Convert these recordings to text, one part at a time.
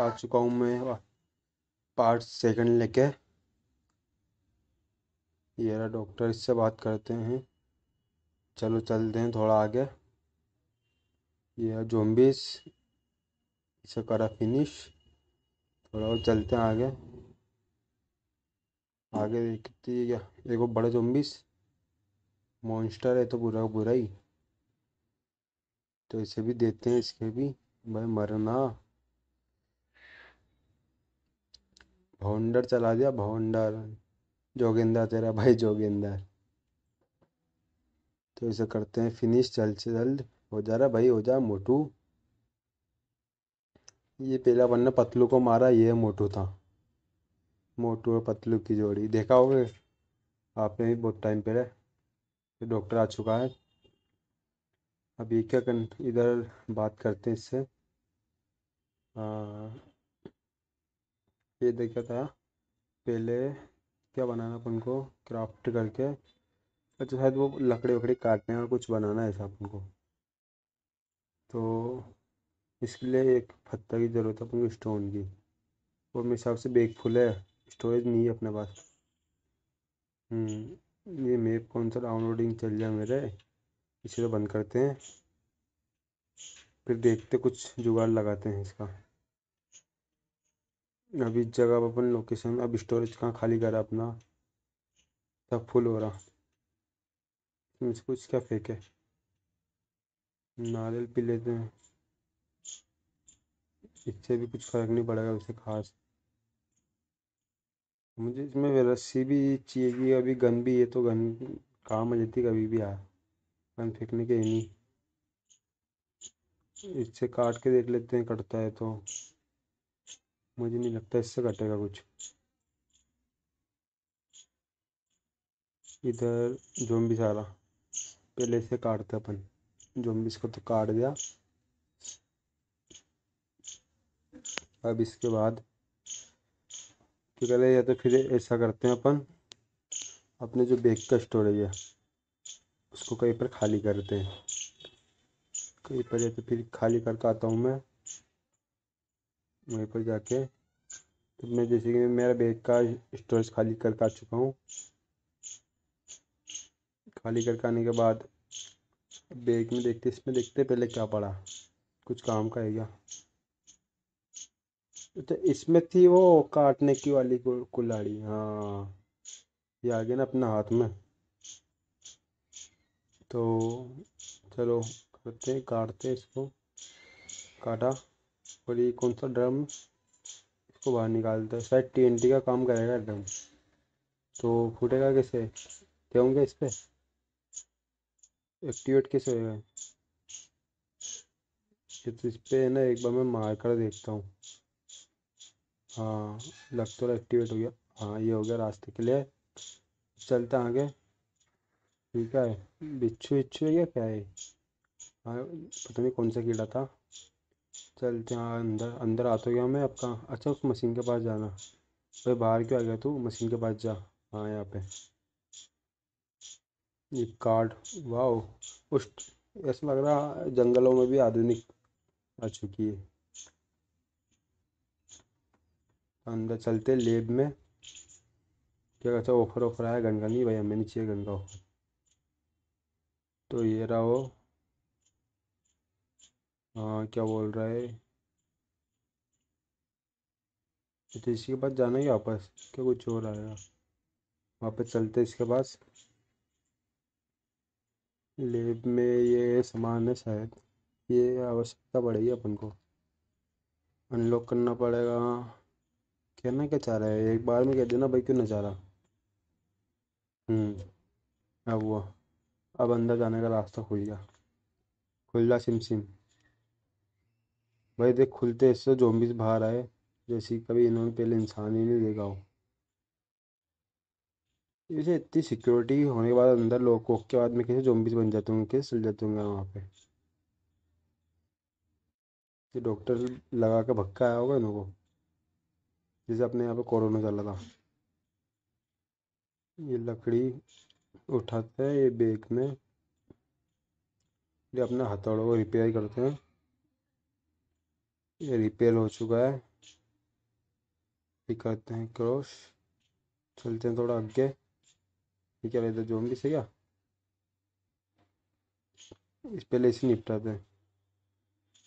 आ चुका हूँ मैं पार्ट सेकंड लेके ये रहा डॉक्टर इससे बात करते हैं चलो चलते हैं थोड़ा आगे ये जोम्बिस इसे करा फिनिश थोड़ा और चलते हैं आगे आगे देखती है क्या देखो बड़े जोम्बिस मॉन्स्टर है तो बुरा बुरा ही तो इसे भी देते हैं इसके भी भाई मरना भवंडर चला दिया भवंडर जोगिंदर तेरा भाई जोगिंदर तो इसे करते हैं फिनिश जल्द से जल्द हो जा रहा भाई हो जा मोटू ये पहला वरना पतलू को मारा ये मोटू था मोटू और पतलू की जोड़ी देखा होगा आपने भी बहुत टाइम पहले तो डॉक्टर आ चुका है अब ये क्या कर इधर बात करते हैं इससे ये देखा था पहले क्या बनाना अपन को क्राफ्ट करके अच्छा शायद वो लकड़ी वकड़ी काटने और कुछ बनाना है ऐसा अपन को तो इसके लिए एक पत्ता की ज़रूरत है अपन को स्टोन की और मेरे हिसाब से बेग फुल है स्टोरेज नहीं है अपने पास हम्म, ये मेप कौन सा डाउनलोडिंग चल जाए मेरे इसे तो बंद करते हैं फिर देखते कुछ जुगाड़ लगाते हैं इसका अभी इस जगह अपन लोकेशन अब स्टोरेज कहाँ खाली करा अपना सब फुल हो रहा इसको क्या है नारियल पी लेते हैं इससे भी कुछ फर्क नहीं पड़ेगा उसे खास मुझे इसमें रस्सी भी चाहिए कि अभी गन भी है तो गन काम आ जाती कभी भी यार गन फेंकने के नहीं इससे काट के देख लेते हैं कटता है तो मुझे नहीं लगता इससे कटेगा कुछ इधर जोम्बिस आ रहा पहले से काटते अपन जोम्बिस को तो काट दिया अब इसके बाद तो कहले या तो फिर ऐसा करते हैं अपन अपने जो बेग का स्टोरेज है उसको कहीं पर खाली करते हैं कहीं पर या तो फिर खाली करके आता हूँ मैं वहीं पर जाके तो मैं जैसे कि मेरा बैग का स्टोरेज खाली करके आ चुका हूँ खाली करके आने के बाद बैग में देखते इसमें देखते पहले क्या पड़ा कुछ काम का है क्या तो इसमें थी वो काटने की वाली कुल्हाड़ी हाँ ये आ गया ना अपने हाथ में तो चलो करते काटते इसको काटा और ये कौन सा ड्रम को बाहर निकालते हैं शायद टी एन टी का काम करेगा एकदम तो फूटेगा कैसे क्या इस पर एक्टिवेट कैसे होगा ये तो इस पर ना एक बार मैं मार कर देखता हूँ हाँ लग तो एक्टिवेट हो गया हाँ ये हो गया रास्ते के लिए चलते आगे ठीक है बिच्छू बिच्छू है क्या है हाँ पता नहीं कौन सा कीड़ा था चल जहाँ अंदर अंदर आ तो गया मैं अब कहाँ अच्छा उस मशीन के पास जाना भाई बाहर क्यों आ गया तू मशीन के पास जा हाँ यहाँ पे ये कार्ड वाह उस ऐसा लग रहा जंगलों में भी आधुनिक आ चुकी है अंदर चलते लेब में क्या कहते ऑफर ऑफर आया गंगा नहीं भाई हमें नहीं चाहिए गंगा ऑफर तो ये रहा वो हाँ क्या बोल रहा है तो, तो इसके पास जाना ही वापस क्या कुछ और आएगा वापस चलते इसके पास लेब में ये सामान है शायद ये आवश्यकता पड़ेगी अपन को अनलॉक करना पड़ेगा कहना क्या चाह रहा है एक बार में कह देना भाई क्यों ना चाह रहा हम्म अब वो अब अंदर जाने का रास्ता खुल गया खुल रहा सिम सिम भाई देख खुलते इससे जोम्बिस बाहर आए जैसे कभी इन्होंने पहले इंसान ही नहीं देखा हो इसे इतनी सिक्योरिटी होने के बाद अंदर लोग कोक के बाद में कैसे जोम्बिस बन जाते हूँ कैसे सिल जाता हूँ वहाँ पे ये डॉक्टर लगा के भक्का आया होगा इनको जैसे अपने यहाँ पे कोरोना चला था ये लकड़ी उठाते हैं ये बेग में ये अपना हथौड़ों को रिपेयर करते हैं ये रिपेयर हो चुका है करते हैं क्रॉस चलते हैं थोड़ा आगे ठीक क्या रहता है भी से क्या इस पहले इसे निपटाते हैं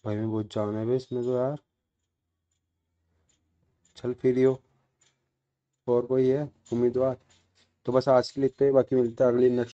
भाई में बहुत जान है भाई इसमें तो यार चल फिर हो और कोई है उम्मीदवार तो बस आज के लिए इतना ही बाकी मिलता है अगली नेक्स्ट